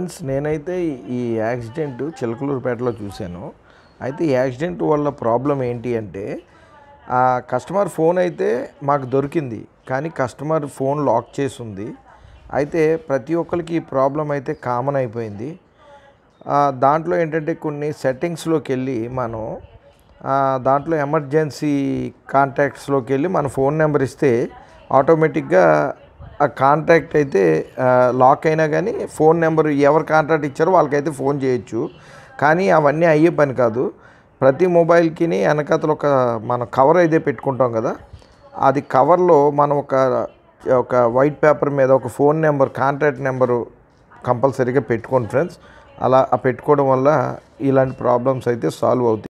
friends నేనైతే ఈ accident చిలకలూరుపేటలో చూశాను అయితే ఈ యాక్సిడెంట్ వల్ల ప్రాబ్లం ఏంటి అంటే ఆ కస్టమర్ ఫోన్ అయితే మాకు దొరికింది కానీ కస్టమర్ ఫోన్ లాక్ చేసి ఉంది అయితే ప్రతి ఒక్కరికి ఈ ప్రాబ్లం అయితే కామన్ అయిపోయింది దాంట్లో ఏంటంటే కొన్ని సెట్టింగ్స్లోకి వెళ్ళి మనం దాంట్లో ఎమర్జెన్సీ కాంటాక్ట్స్లోకి వెళ్ళి మన ఫోన్ నెంబర్ ఇస్తే ఆటోమేటిక్గా ఆ కాంటాక్ట్ అయితే లాక్ అయినా కానీ ఫోన్ నెంబర్ ఎవరు కాంటాక్ట్ ఇచ్చారో వాళ్ళకైతే ఫోన్ చేయొచ్చు కానీ అవన్నీ అయ్యే పని కాదు ప్రతి మొబైల్కి వెనకతలు ఒక మనం కవర్ అయితే పెట్టుకుంటాం కదా అది కవర్లో మనం ఒక ఒక వైట్ పేపర్ మీద ఒక ఫోన్ నెంబర్ కాంటాక్ట్ నెంబరు కంపల్సరీగా పెట్టుకోండి ఫ్రెండ్స్ అలా పెట్టుకోవడం వల్ల ఇలాంటి ప్రాబ్లమ్స్ అయితే సాల్వ్ అవుతాయి